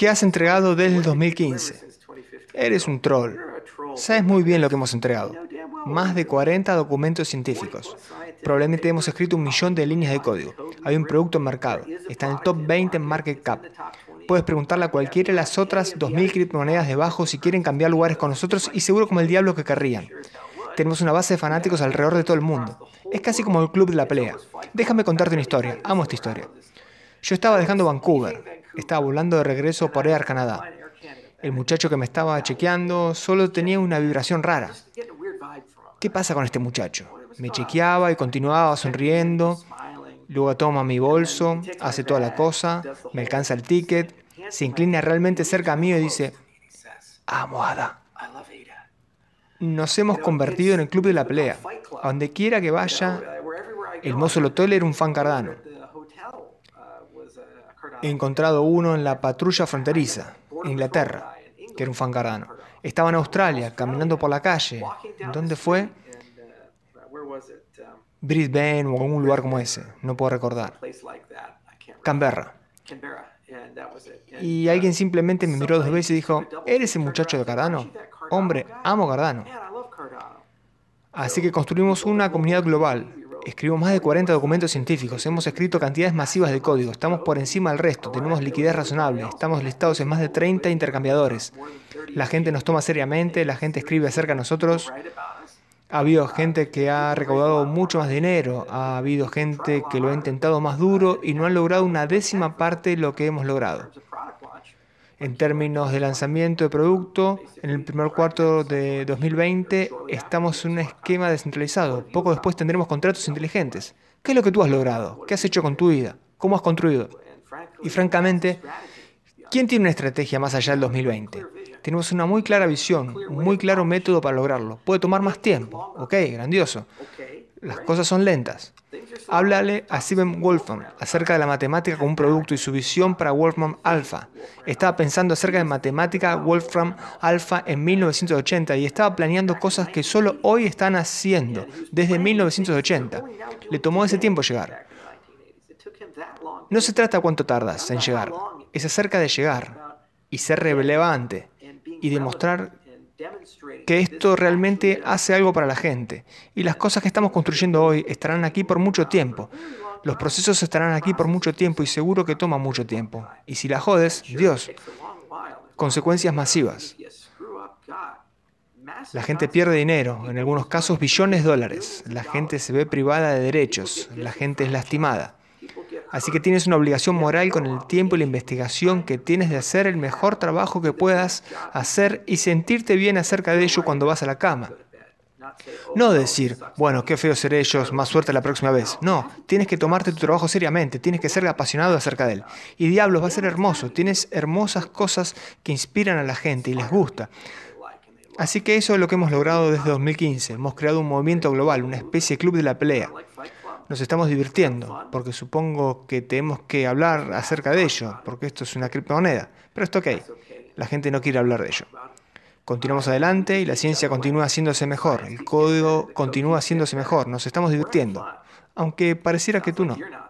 que has entregado desde el 2015. Eres un troll. Sabes muy bien lo que hemos entregado. Más de 40 documentos científicos. Probablemente hemos escrito un millón de líneas de código. Hay un producto en mercado. Está en el top 20 en market cap. Puedes preguntarle a cualquiera de las otras 2.000 criptomonedas debajo si quieren cambiar lugares con nosotros y seguro como el diablo que querrían. Tenemos una base de fanáticos alrededor de todo el mundo. Es casi como el club de la pelea. Déjame contarte una historia. Amo esta historia. Yo estaba dejando Vancouver, estaba volando de regreso por Air Canadá. El muchacho que me estaba chequeando solo tenía una vibración rara. ¿Qué pasa con este muchacho? Me chequeaba y continuaba sonriendo. Luego toma mi bolso, hace toda la cosa, me alcanza el ticket, se inclina realmente cerca mí y dice, amo Ada. Nos hemos convertido en el club de la pelea. A donde quiera que vaya, el mozo lo era un fan cardano he encontrado uno en la patrulla fronteriza, Inglaterra, que era un fan Cardano. Estaba en Australia, caminando por la calle. ¿Dónde fue? Brisbane o algún lugar como ese, no puedo recordar. Canberra. Y alguien simplemente me miró dos veces y dijo, ¿eres el muchacho de Cardano? Hombre, amo Cardano. Así que construimos una comunidad global Escribo más de 40 documentos científicos, hemos escrito cantidades masivas de código, estamos por encima del resto, tenemos liquidez razonable, estamos listados en más de 30 intercambiadores. La gente nos toma seriamente, la gente escribe acerca de nosotros. Ha habido gente que ha recaudado mucho más dinero, ha habido gente que lo ha intentado más duro y no han logrado una décima parte de lo que hemos logrado. En términos de lanzamiento de producto, en el primer cuarto de 2020 estamos en un esquema descentralizado. Poco después tendremos contratos inteligentes. ¿Qué es lo que tú has logrado? ¿Qué has hecho con tu vida? ¿Cómo has construido? Y francamente, ¿quién tiene una estrategia más allá del 2020? Tenemos una muy clara visión, un muy claro método para lograrlo. Puede tomar más tiempo, ok, grandioso las cosas son lentas. Háblale a Steven Wolfram acerca de la matemática como un producto y su visión para Wolfram Alpha. Estaba pensando acerca de matemática Wolfram Alpha en 1980 y estaba planeando cosas que solo hoy están haciendo, desde 1980. Le tomó ese tiempo llegar. No se trata cuánto tardas en llegar, es acerca de llegar y ser relevante y demostrar que esto realmente hace algo para la gente. Y las cosas que estamos construyendo hoy estarán aquí por mucho tiempo. Los procesos estarán aquí por mucho tiempo y seguro que toma mucho tiempo. Y si la jodes, Dios, consecuencias masivas. La gente pierde dinero, en algunos casos billones de dólares. La gente se ve privada de derechos. La gente es lastimada. Así que tienes una obligación moral con el tiempo y la investigación que tienes de hacer el mejor trabajo que puedas hacer y sentirte bien acerca de ello cuando vas a la cama. No decir, bueno, qué feo seré ellos, más suerte la próxima vez. No, tienes que tomarte tu trabajo seriamente, tienes que ser apasionado acerca de él. Y diablos, va a ser hermoso, tienes hermosas cosas que inspiran a la gente y les gusta. Así que eso es lo que hemos logrado desde 2015. Hemos creado un movimiento global, una especie de club de la pelea nos estamos divirtiendo, porque supongo que tenemos que hablar acerca de ello, porque esto es una criptomoneda. Pero está ok, la gente no quiere hablar de ello. Continuamos adelante y la ciencia continúa haciéndose mejor, el código continúa haciéndose mejor, nos estamos divirtiendo, aunque pareciera que tú no.